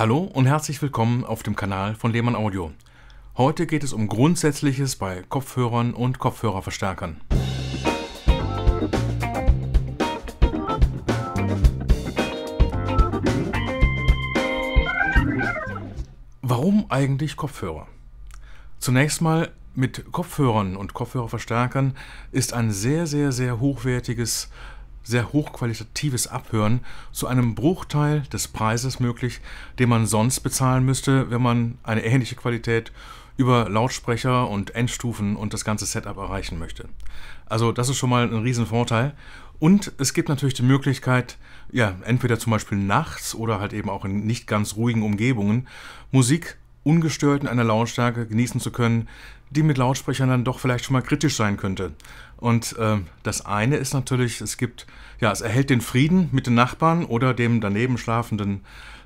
Hallo und herzlich willkommen auf dem Kanal von Lehmann Audio. Heute geht es um Grundsätzliches bei Kopfhörern und Kopfhörerverstärkern. Warum eigentlich Kopfhörer? Zunächst mal mit Kopfhörern und Kopfhörerverstärkern ist ein sehr, sehr, sehr hochwertiges sehr hochqualitatives Abhören zu einem Bruchteil des Preises möglich, den man sonst bezahlen müsste, wenn man eine ähnliche Qualität über Lautsprecher und Endstufen und das ganze Setup erreichen möchte. Also das ist schon mal ein Riesenvorteil. Und es gibt natürlich die Möglichkeit, ja, entweder zum Beispiel nachts oder halt eben auch in nicht ganz ruhigen Umgebungen Musik ungestört in einer Lautstärke genießen zu können, die mit Lautsprechern dann doch vielleicht schon mal kritisch sein könnte. Und äh, das eine ist natürlich, es gibt, ja, es erhält den Frieden mit den Nachbarn oder dem daneben schlafenden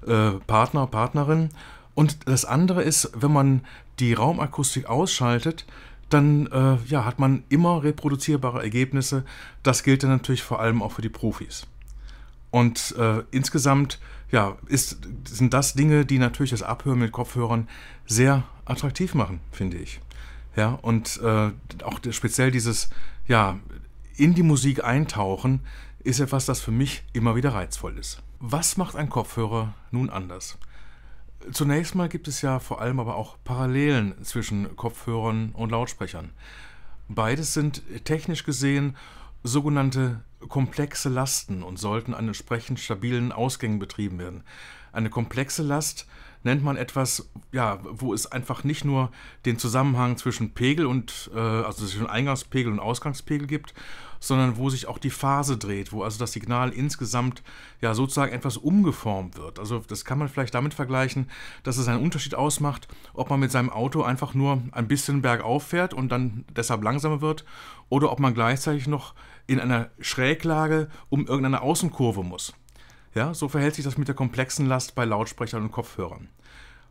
äh, Partner, Partnerin. Und das andere ist, wenn man die Raumakustik ausschaltet, dann äh, ja, hat man immer reproduzierbare Ergebnisse. Das gilt dann natürlich vor allem auch für die Profis. Und äh, insgesamt ja, ist, sind das Dinge, die natürlich das Abhören mit Kopfhörern sehr attraktiv machen, finde ich. Ja, und äh, auch speziell dieses, ja, in die Musik eintauchen, ist etwas, das für mich immer wieder reizvoll ist. Was macht ein Kopfhörer nun anders? Zunächst mal gibt es ja vor allem aber auch Parallelen zwischen Kopfhörern und Lautsprechern. Beides sind technisch gesehen sogenannte komplexe Lasten und sollten an entsprechend stabilen Ausgängen betrieben werden. Eine komplexe Last nennt man etwas, ja, wo es einfach nicht nur den Zusammenhang zwischen Pegel und, äh, also zwischen Eingangspegel und Ausgangspegel gibt, sondern wo sich auch die Phase dreht, wo also das Signal insgesamt ja sozusagen etwas umgeformt wird. Also das kann man vielleicht damit vergleichen, dass es einen Unterschied ausmacht, ob man mit seinem Auto einfach nur ein bisschen bergauf fährt und dann deshalb langsamer wird oder ob man gleichzeitig noch in einer Schräglage um irgendeine Außenkurve muss. Ja, so verhält sich das mit der komplexen Last bei Lautsprechern und Kopfhörern.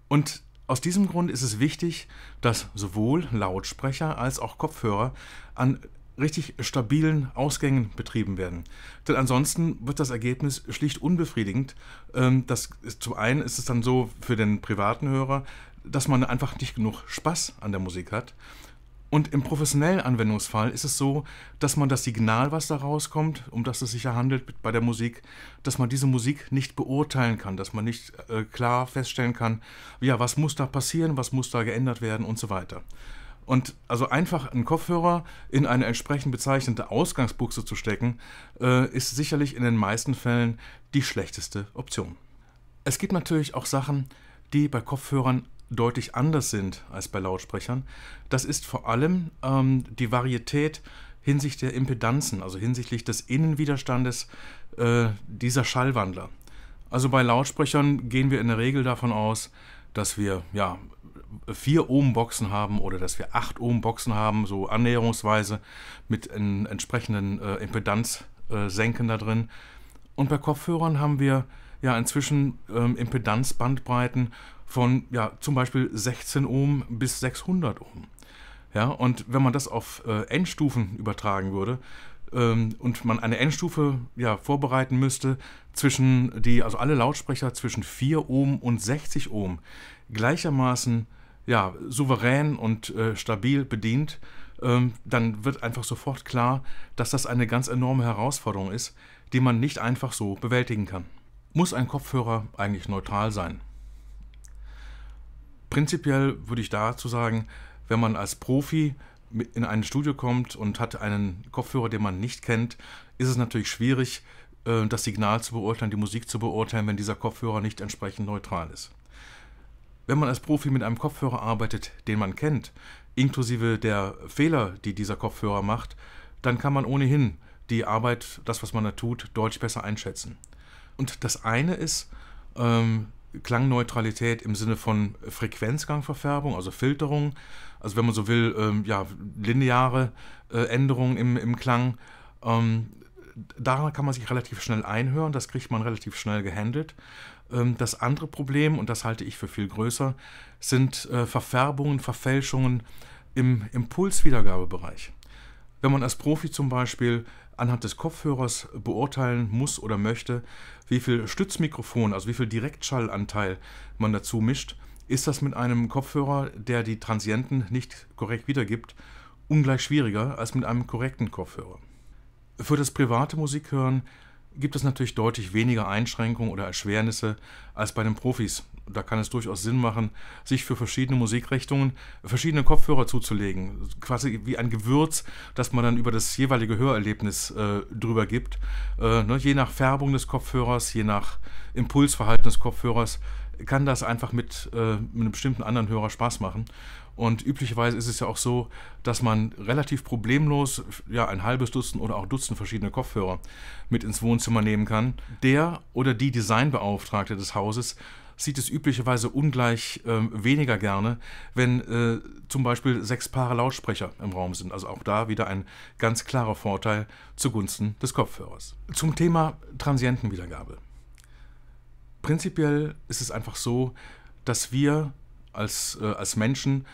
Und aus diesem Grund ist es wichtig, dass sowohl Lautsprecher als auch Kopfhörer an richtig stabilen Ausgängen betrieben werden. Denn ansonsten wird das Ergebnis schlicht unbefriedigend. Ähm, das ist, zum einen ist es dann so für den privaten Hörer, dass man einfach nicht genug Spaß an der Musik hat. Und im professionellen Anwendungsfall ist es so, dass man das Signal, was da rauskommt, um das es sich ja handelt bei der Musik, dass man diese Musik nicht beurteilen kann, dass man nicht äh, klar feststellen kann, ja, was muss da passieren, was muss da geändert werden und so weiter. Und also einfach einen Kopfhörer in eine entsprechend bezeichnete Ausgangsbuchse zu stecken, äh, ist sicherlich in den meisten Fällen die schlechteste Option. Es gibt natürlich auch Sachen, die bei Kopfhörern deutlich anders sind als bei Lautsprechern. Das ist vor allem ähm, die Varietät hinsichtlich der Impedanzen, also hinsichtlich des Innenwiderstandes äh, dieser Schallwandler. Also bei Lautsprechern gehen wir in der Regel davon aus, dass wir ja 4 Ohm Boxen haben oder dass wir 8 Ohm Boxen haben, so annäherungsweise mit en entsprechenden äh, Impedanzsenken äh, da drin. Und bei Kopfhörern haben wir ja inzwischen ähm, Impedanzbandbreiten von ja, zum Beispiel 16 Ohm bis 600 Ohm. Ja, und wenn man das auf äh, Endstufen übertragen würde ähm, und man eine Endstufe ja, vorbereiten müsste, zwischen die, also alle Lautsprecher zwischen 4 Ohm und 60 Ohm gleichermaßen ja, souverän und äh, stabil bedient, ähm, dann wird einfach sofort klar, dass das eine ganz enorme Herausforderung ist, die man nicht einfach so bewältigen kann. Muss ein Kopfhörer eigentlich neutral sein? Prinzipiell würde ich dazu sagen, wenn man als Profi in ein Studio kommt und hat einen Kopfhörer, den man nicht kennt, ist es natürlich schwierig, äh, das Signal zu beurteilen, die Musik zu beurteilen, wenn dieser Kopfhörer nicht entsprechend neutral ist. Wenn man als Profi mit einem Kopfhörer arbeitet, den man kennt, inklusive der Fehler, die dieser Kopfhörer macht, dann kann man ohnehin die Arbeit, das, was man da tut, deutlich besser einschätzen. Und das eine ist, ähm, Klangneutralität im Sinne von Frequenzgangverfärbung, also Filterung, also wenn man so will, ähm, ja, lineare äh, Änderungen im, im Klang. Ähm, daran kann man sich relativ schnell einhören, das kriegt man relativ schnell gehandelt. Ähm, das andere Problem, und das halte ich für viel größer, sind äh, Verfärbungen, Verfälschungen im Impulswiedergabebereich. Wenn man als Profi zum Beispiel anhand des Kopfhörers beurteilen muss oder möchte, wie viel Stützmikrofon, also wie viel Direktschallanteil man dazu mischt, ist das mit einem Kopfhörer, der die Transienten nicht korrekt wiedergibt, ungleich schwieriger als mit einem korrekten Kopfhörer. Für das private Musikhören gibt es natürlich deutlich weniger Einschränkungen oder Erschwernisse als bei den Profis, da kann es durchaus Sinn machen, sich für verschiedene Musikrichtungen verschiedene Kopfhörer zuzulegen. Quasi wie ein Gewürz, das man dann über das jeweilige Hörerlebnis äh, drüber gibt. Äh, ne, je nach Färbung des Kopfhörers, je nach Impulsverhalten des Kopfhörers kann das einfach mit, äh, mit einem bestimmten anderen Hörer Spaß machen. Und üblicherweise ist es ja auch so, dass man relativ problemlos ja, ein halbes Dutzend oder auch Dutzend verschiedene Kopfhörer mit ins Wohnzimmer nehmen kann. Der oder die Designbeauftragte des Hauses sieht es üblicherweise ungleich äh, weniger gerne, wenn äh, zum Beispiel sechs Paare Lautsprecher im Raum sind. Also auch da wieder ein ganz klarer Vorteil zugunsten des Kopfhörers. Zum Thema Transientenwiedergabe. Prinzipiell ist es einfach so, dass wir als, äh, als Menschen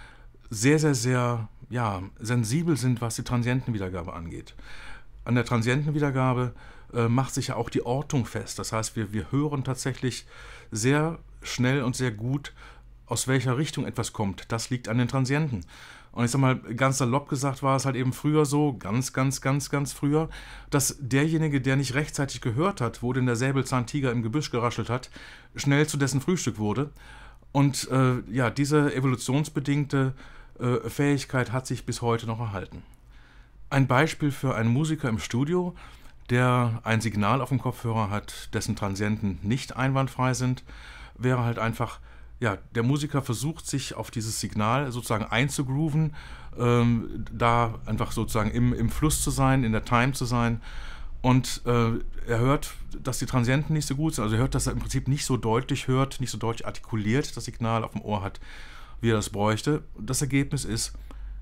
sehr, sehr, sehr ja, sensibel sind, was die Transientenwiedergabe angeht. An der Transientenwiedergabe äh, macht sich ja auch die Ortung fest. Das heißt, wir, wir hören tatsächlich sehr schnell und sehr gut, aus welcher Richtung etwas kommt. Das liegt an den Transienten. Und ich sag mal, ganz salopp gesagt war es halt eben früher so, ganz, ganz, ganz, ganz früher, dass derjenige, der nicht rechtzeitig gehört hat, wo denn der Säbelzahntiger im Gebüsch geraschelt hat, schnell zu dessen Frühstück wurde. Und äh, ja, diese evolutionsbedingte äh, Fähigkeit hat sich bis heute noch erhalten. Ein Beispiel für einen Musiker im Studio, der ein Signal auf dem Kopfhörer hat, dessen Transienten nicht einwandfrei sind wäre halt einfach, ja, der Musiker versucht sich auf dieses Signal sozusagen einzugrooven, ähm, da einfach sozusagen im, im Fluss zu sein, in der Time zu sein. Und äh, er hört, dass die Transienten nicht so gut sind. Also er hört, dass er im Prinzip nicht so deutlich hört, nicht so deutlich artikuliert das Signal auf dem Ohr hat, wie er das bräuchte. Das Ergebnis ist,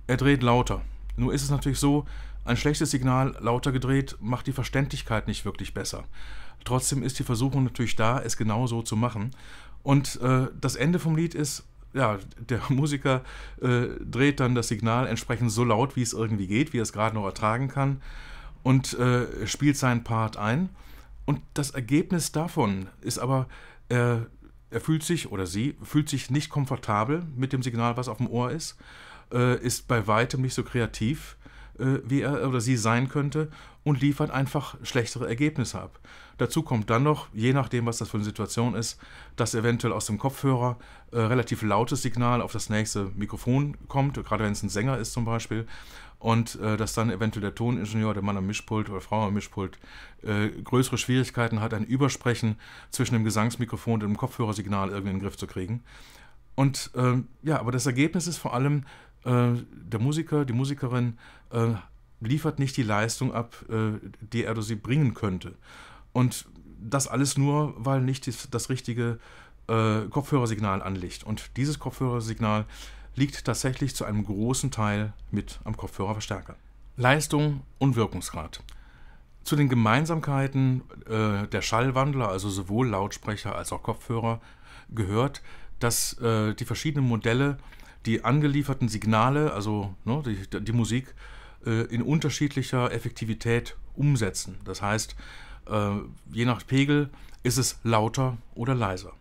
er dreht lauter. Nur ist es natürlich so, ein schlechtes Signal lauter gedreht macht die Verständlichkeit nicht wirklich besser. Trotzdem ist die Versuchung natürlich da, es genau so zu machen. Und äh, das Ende vom Lied ist, ja, der Musiker äh, dreht dann das Signal entsprechend so laut, wie es irgendwie geht, wie er es gerade noch ertragen kann und äh, spielt seinen Part ein. Und das Ergebnis davon ist aber, er, äh, er fühlt sich oder sie fühlt sich nicht komfortabel mit dem Signal, was auf dem Ohr ist, äh, ist bei weitem nicht so kreativ, äh, wie er oder sie sein könnte und liefert einfach schlechtere Ergebnisse ab. Dazu kommt dann noch, je nachdem, was das für eine Situation ist, dass eventuell aus dem Kopfhörer äh, relativ lautes Signal auf das nächste Mikrofon kommt, gerade wenn es ein Sänger ist zum Beispiel, und äh, dass dann eventuell der Toningenieur, der Mann am Mischpult oder Frau am Mischpult äh, größere Schwierigkeiten hat, ein Übersprechen zwischen dem Gesangsmikrofon und dem Kopfhörersignal irgendwie in den Griff zu kriegen. Und ähm, ja, aber das Ergebnis ist vor allem, äh, der Musiker, die Musikerin äh, liefert nicht die Leistung ab, äh, die er oder sie bringen könnte. Und das alles nur, weil nicht das richtige äh, Kopfhörersignal anliegt. Und dieses Kopfhörersignal liegt tatsächlich zu einem großen Teil mit am Kopfhörerverstärker. Leistung und Wirkungsgrad. Zu den Gemeinsamkeiten äh, der Schallwandler, also sowohl Lautsprecher als auch Kopfhörer, gehört, dass äh, die verschiedenen Modelle die angelieferten Signale, also ne, die, die, Musik, äh, in unterschiedlicher Effektivität umsetzen. Das heißt, äh, je nach Pegel ist es lauter oder leiser.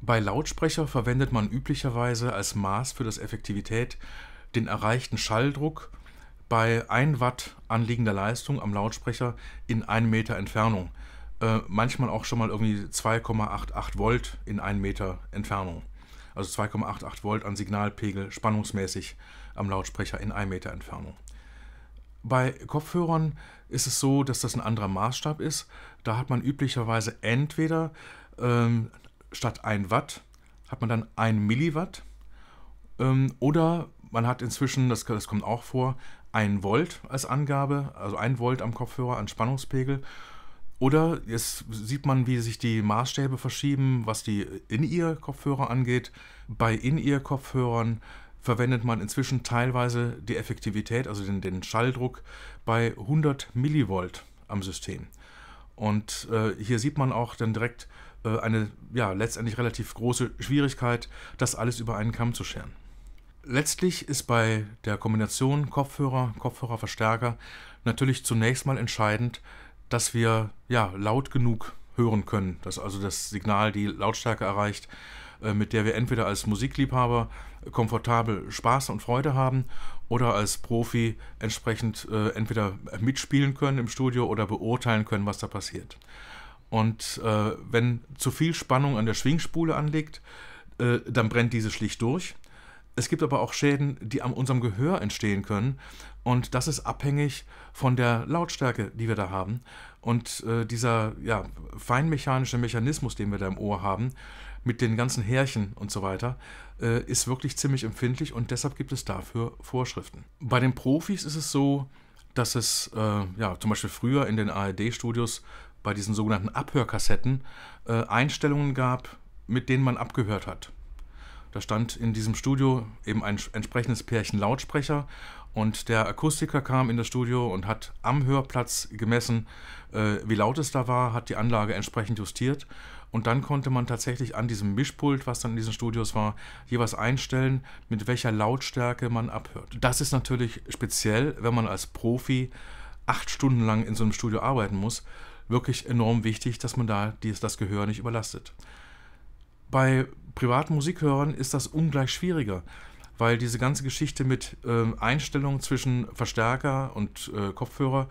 Bei Lautsprecher verwendet man üblicherweise als Maß für das Effektivität den erreichten Schalldruck bei 1 Watt anliegender Leistung am Lautsprecher in 1 Meter Entfernung. Äh, manchmal auch schon mal irgendwie 2,88 Volt in 1 Meter Entfernung. Also 2,88 Volt an Signalpegel spannungsmäßig am Lautsprecher in 1 Meter Entfernung. Bei Kopfhörern ist es so, dass das ein anderer Maßstab ist. Da hat man üblicherweise entweder ähm, statt 1 Watt hat man dann 1 Milliwatt ähm, oder man hat inzwischen, das, das kommt auch vor, 1 Volt als Angabe, also 1 Volt am Kopfhörer an Spannungspegel. Oder jetzt sieht man, wie sich die Maßstäbe verschieben, was die In-Ear-Kopfhörer angeht. Bei In-Ear-Kopfhörern verwendet man inzwischen teilweise die Effektivität, also den, den Schalldruck, bei 100 Millivolt am System. Und äh, hier sieht man auch dann direkt äh, eine ja, letztendlich relativ große Schwierigkeit, das alles über einen Kamm zu scheren. Letztlich ist bei der Kombination Kopfhörer, Kopfhörerverstärker natürlich zunächst mal entscheidend, dass wir ja, laut genug hören können. Dass also das Signal die Lautstärke erreicht, äh, mit der wir entweder als Musikliebhaber komfortabel Spaß und Freude haben oder als Profi entsprechend äh, entweder mitspielen können im Studio oder beurteilen können, was da passiert. Und äh, wenn zu viel Spannung an der Schwingspule anliegt, dann brennt diese schlicht durch. Es gibt aber auch Schäden, die an unserem Gehör entstehen können. Und das ist abhängig von der Lautstärke, die wir da haben. Und äh, dieser ja, feinmechanische Mechanismus, den wir da im Ohr haben, mit den ganzen Härchen und so weiter, äh, ist wirklich ziemlich empfindlich und deshalb gibt es dafür Vorschriften. Bei den Profis ist es so, dass es äh, ja, zum Beispiel früher in den ARD-Studios bei diesen sogenannten Abhörkassetten äh, Einstellungen gab, mit denen man abgehört hat. Da stand in diesem Studio eben ein entsprechendes Pärchen Lautsprecher und der Akustiker kam in das Studio und hat am Hörplatz gemessen, äh, wie laut es da war, hat die Anlage entsprechend justiert. Und dann konnte man tatsächlich an diesem Mischpult, was dann in diesen Studios war, jeweils einstellen, mit welcher Lautstärke man abhört. Das ist natürlich speziell, wenn man als Profi acht Stunden lang in so einem Studio arbeiten muss, wirklich enorm wichtig, dass man da dies, das Gehör nicht überlastet bei privaten Musikhörern ist das ungleich schwieriger, weil diese ganze Geschichte mit ähm, Einstellungen zwischen Verstärker und äh, Kopfhörer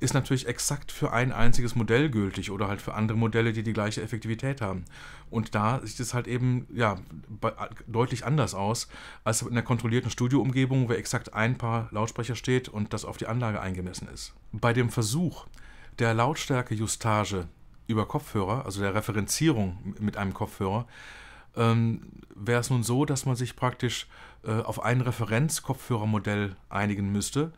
ist natürlich exakt für ein einziges Modell gültig oder halt für andere Modelle, die die gleiche Effektivität haben. Und da sieht es halt eben ja, bei, deutlich anders aus als in einer kontrollierten Studioumgebung, wo exakt ein Paar Lautsprecher steht und das auf die Anlage eingemessen ist. Bei dem Versuch der Lautstärke-Justage über Kopfhörer, also der Referenzierung mit einem Kopfhörer, ähm, wäre es nun so, dass man sich praktisch äh, auf ein Referenzkopfhörermodell einigen müsste,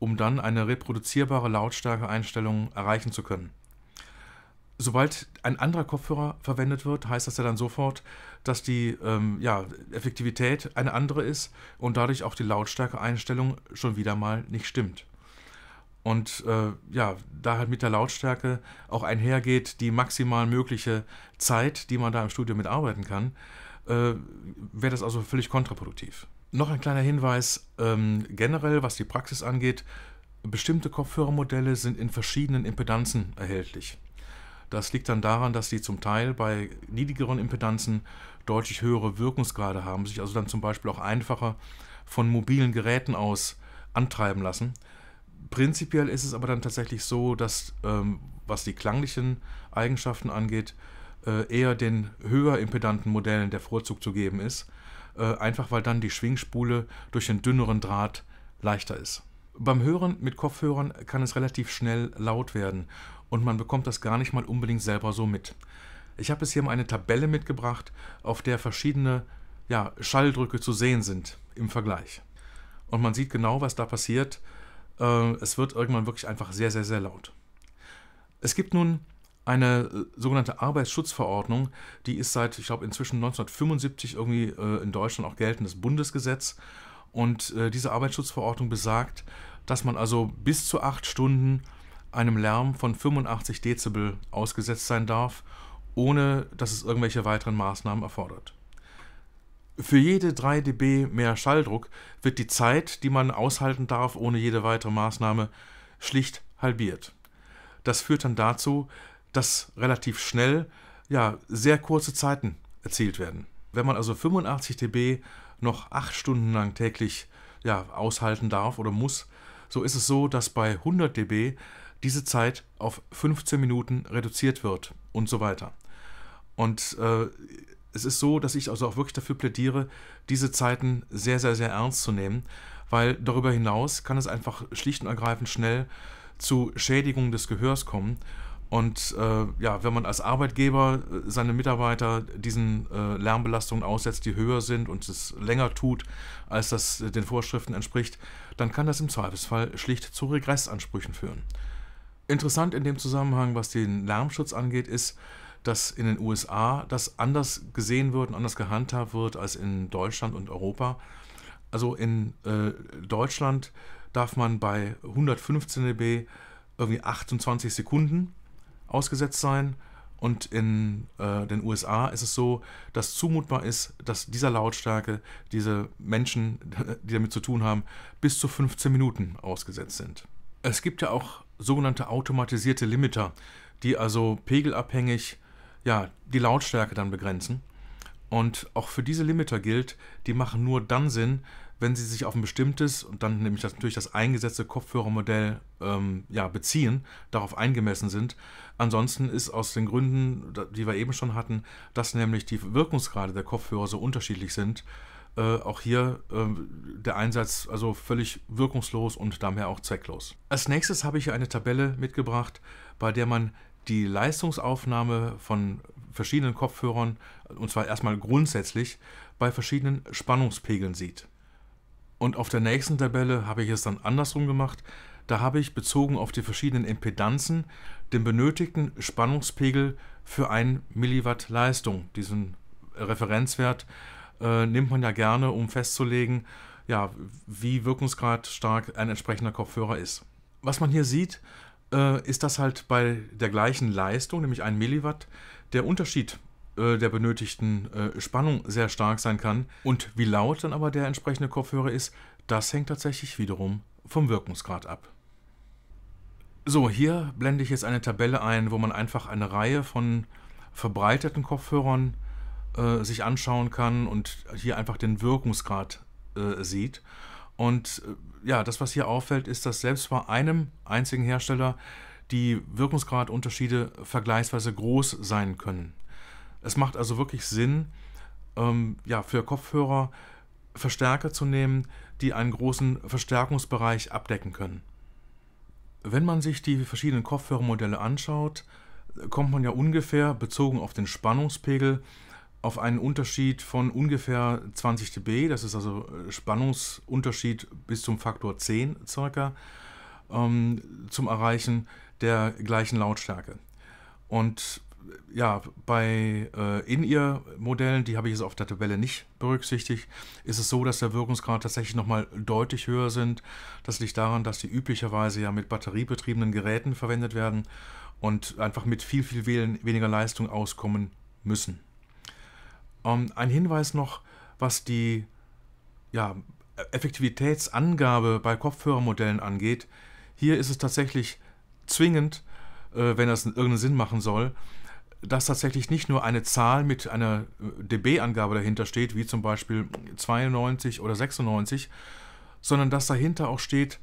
um dann eine reproduzierbare Lautstärkeeinstellung erreichen zu können. Sobald ein anderer Kopfhörer verwendet wird, heißt das ja dann sofort, dass die ähm, ja, Effektivität eine andere ist und dadurch auch die Lautstärkeeinstellung schon wieder mal nicht stimmt und äh, ja, da halt mit der Lautstärke auch einhergeht die maximal mögliche Zeit, die man da im Studio mitarbeiten kann, äh, wäre das also völlig kontraproduktiv. Noch ein kleiner Hinweis ähm, generell, was die Praxis angeht. Bestimmte Kopfhörermodelle sind in verschiedenen Impedanzen erhältlich. Das liegt dann daran, dass sie zum Teil bei niedrigeren Impedanzen deutlich höhere Wirkungsgrade haben, sich also dann zum Beispiel auch einfacher von mobilen Geräten aus antreiben lassen prinzipiell ist es aber dann tatsächlich so, dass ähm, was die klanglichen Eigenschaften angeht, äh, eher den höher impedanten Modellen der Vorzug zu geben ist, äh, einfach weil dann die Schwingspule durch den dünneren Draht leichter ist. Beim Hören mit Kopfhörern kann es relativ schnell laut werden und man bekommt das gar nicht mal unbedingt selber so mit. Ich habe jetzt hier mal eine Tabelle mitgebracht, auf der verschiedene ja, Schalldrücke zu sehen sind im Vergleich. Und man sieht genau, was da passiert, äh, es wird irgendwann wirklich einfach sehr, sehr, sehr laut. Es gibt nun eine äh, sogenannte Arbeitsschutzverordnung, die ist seit, ich glaube, inzwischen 1975 irgendwie äh, in Deutschland auch geltendes Bundesgesetz. Und äh, diese Arbeitsschutzverordnung besagt, dass man also bis zu acht Stunden einem Lärm von 85 Dezibel ausgesetzt sein darf, ohne dass es irgendwelche weiteren Maßnahmen erfordert. Für jede 3 dB mehr Schalldruck wird die Zeit, die man aushalten darf ohne jede weitere Maßnahme, schlicht halbiert. Das führt dann dazu, dass relativ schnell ja, sehr kurze Zeiten erzielt werden. Wenn man also 85 dB noch 8 Stunden lang täglich ja, aushalten darf oder muss, so ist es so, dass bei 100 dB diese Zeit auf 15 Minuten reduziert wird und so weiter. Und äh, es ist so, dass ich also auch wirklich dafür plädiere, diese Zeiten sehr, sehr, sehr ernst zu nehmen, weil darüber hinaus kann es einfach schlicht und ergreifend schnell zu Schädigungen des Gehörs kommen. Und äh, ja, wenn man als Arbeitgeber äh, seine Mitarbeiter diesen äh, Lärmbelastungen aussetzt, die höher sind und es länger tut, als das äh, den Vorschriften entspricht, dann kann das im Zweifelsfall schlicht zu Regressansprüchen führen. Interessant in dem Zusammenhang, was den Lärmschutz angeht, ist, dass in den USA das anders gesehen wird und anders gehandhabt wird als in Deutschland und Europa. Also in äh, Deutschland darf man bei 115 dB irgendwie 28 Sekunden ausgesetzt sein. Und in äh, den USA ist es so, dass zumutbar ist, dass dieser Lautstärke diese Menschen, die damit zu tun haben, bis zu 15 Minuten ausgesetzt sind. Es gibt ja auch sogenannte automatisierte Limiter, die also pegelabhängig ja, die Lautstärke dann begrenzen. Und auch für diese Limiter gilt, die machen nur dann Sinn, wenn sie sich auf ein bestimmtes und dann nämlich das, natürlich das eingesetzte Kopfhörermodell ähm, ja, beziehen, darauf eingemessen sind. Ansonsten ist aus den Gründen, die wir eben schon hatten, dass nämlich die Wirkungsgrade der Kopfhörer so unterschiedlich sind, äh, auch hier äh, der Einsatz also völlig wirkungslos und daher auch zwecklos. Als nächstes habe ich hier eine Tabelle mitgebracht, bei der man die Leistungsaufnahme von verschiedenen Kopfhörern, und zwar erstmal grundsätzlich, bei verschiedenen Spannungspegeln sieht. Und auf der nächsten Tabelle habe ich es dann andersrum gemacht. Da habe ich bezogen auf die verschiedenen Impedanzen den benötigten Spannungspegel für 1 Milliwatt Leistung. Diesen Referenzwert äh, nimmt man ja gerne, um festzulegen, ja, wie wirkungsgradstark ein entsprechender Kopfhörer ist. Was man hier sieht, äh, ist das halt bei der gleichen Leistung, nämlich 1 Milliwatt, der Unterschied äh, der benötigten äh, Spannung sehr stark sein kann. Und wie laut dann aber der entsprechende Kopfhörer ist, das hängt tatsächlich wiederum vom Wirkungsgrad ab. So, hier blende ich jetzt eine Tabelle ein, wo man einfach eine Reihe von verbreiteten Kopfhörern sich anschauen kann und hier einfach den Wirkungsgrad sieht. Und äh, ja, das, was hier auffällt, ist, dass selbst bei einem einzigen Hersteller die Wirkungsgradunterschiede vergleichsweise groß sein können. Es macht also wirklich Sinn, ähm, ja, für Kopfhörer Verstärker zu nehmen, die einen großen Verstärkungsbereich abdecken können. Wenn man sich die verschiedenen Kopfhörermodelle anschaut, kommt man ja ungefähr, bezogen auf den Spannungspegel, auf einen Unterschied von ungefähr 20 dB, das ist also äh, Spannungsunterschied bis zum Faktor 10 circa, ähm, zum Erreichen der gleichen Lautstärke. Und äh, ja, bei äh, In-Ear-Modellen, die habe ich jetzt auf der Tabelle nicht berücksichtigt, ist es so, dass der Wirkungsgrad tatsächlich nochmal deutlich höher sind. Das liegt daran, dass die üblicherweise ja mit batteriebetriebenen Geräten verwendet werden und einfach mit viel, viel weniger Leistung auskommen müssen. Um, ähm, ein Hinweis noch, was die ja, Effektivitätsangabe bei Kopfhörermodellen angeht. Hier ist es tatsächlich zwingend, äh, wenn das irgendeinen Sinn machen soll, dass tatsächlich nicht nur eine Zahl mit einer äh, dB-Angabe dahinter steht, wie zum Beispiel 92 oder 96, sondern dass dahinter auch steht,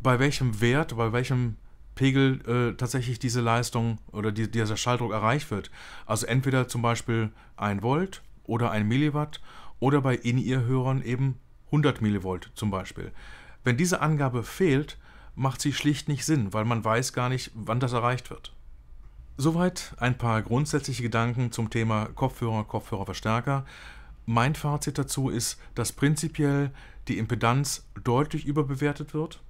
bei welchem Wert, bei welchem Pegel äh, tatsächlich diese Leistung oder die, dieser Schalldruck erreicht wird. Also entweder zum Beispiel ein Volt oder ein Milliwatt oder bei In-Ear-Hörern eben 100 Millivolt zum Beispiel. Wenn diese Angabe fehlt, macht sie schlicht nicht Sinn, weil man weiß gar nicht, wann das erreicht wird. Soweit ein paar grundsätzliche Gedanken zum Thema Kopfhörer, Kopfhörerverstärker. Mein Fazit dazu ist, dass prinzipiell die Impedanz deutlich überbewertet wird.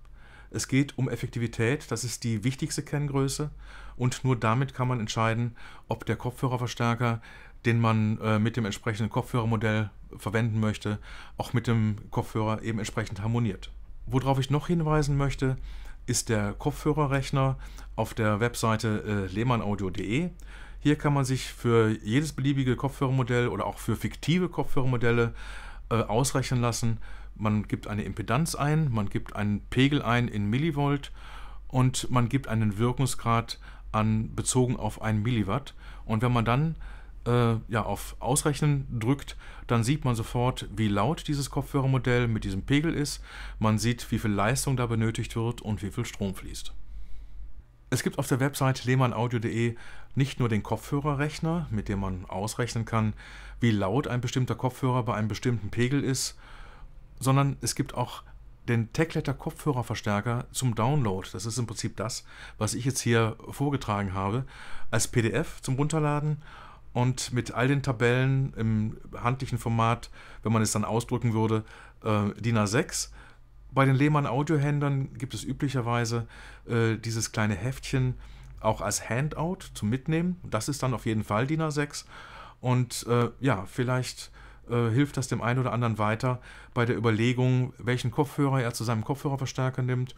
Es geht um Effektivität, das ist die wichtigste Kenngröße und nur damit kann man entscheiden, ob der Kopfhörerverstärker, den man äh, mit dem entsprechenden Kopfhörermodell verwenden möchte, auch mit dem Kopfhörer eben entsprechend harmoniert. Worauf ich noch hinweisen möchte, ist der Kopfhörerrechner auf der Webseite äh, lehmannaudio.de. Hier kann man sich für jedes beliebige Kopfhörermodell oder auch für fiktive Kopfhörermodelle äh, ausrechnen lassen, man gibt eine Impedanz ein, man gibt einen Pegel ein in Millivolt und man gibt einen Wirkungsgrad an bezogen auf 1 Milliwatt. Und wenn man dann äh, ja, auf Ausrechnen drückt, dann sieht man sofort, wie laut dieses Kopfhörermodell mit diesem Pegel ist. Man sieht, wie viel Leistung da benötigt wird und wie viel Strom fließt. Es gibt auf der Website lehmannaudio.de nicht nur den Kopfhörerrechner, mit dem man ausrechnen kann, wie laut ein bestimmter Kopfhörer bei einem bestimmten Pegel ist sondern es gibt auch den TechLetter Kopfhörerverstärker zum Download. Das ist im Prinzip das, was ich jetzt hier vorgetragen habe, als PDF zum Runterladen und mit all den Tabellen im handlichen Format, wenn man es dann ausdrücken würde, äh, DIN A6. Bei den Lehmann Audiohändlern gibt es üblicherweise äh, dieses kleine Heftchen auch als Handout zum Mitnehmen. Das ist dann auf jeden Fall DIN A6. Und äh, ja, vielleicht äh, hilft das dem einen oder anderen weiter bei der Überlegung, welchen Kopfhörer er zu seinem Kopfhörerverstärker nimmt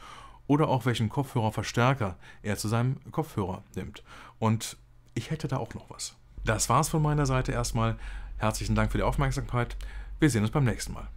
oder auch welchen Kopfhörerverstärker er zu seinem Kopfhörer nimmt. Und ich hätte da auch noch was. Das war's von meiner Seite erstmal. Herzlichen Dank für die Aufmerksamkeit. Wir sehen uns beim nächsten Mal.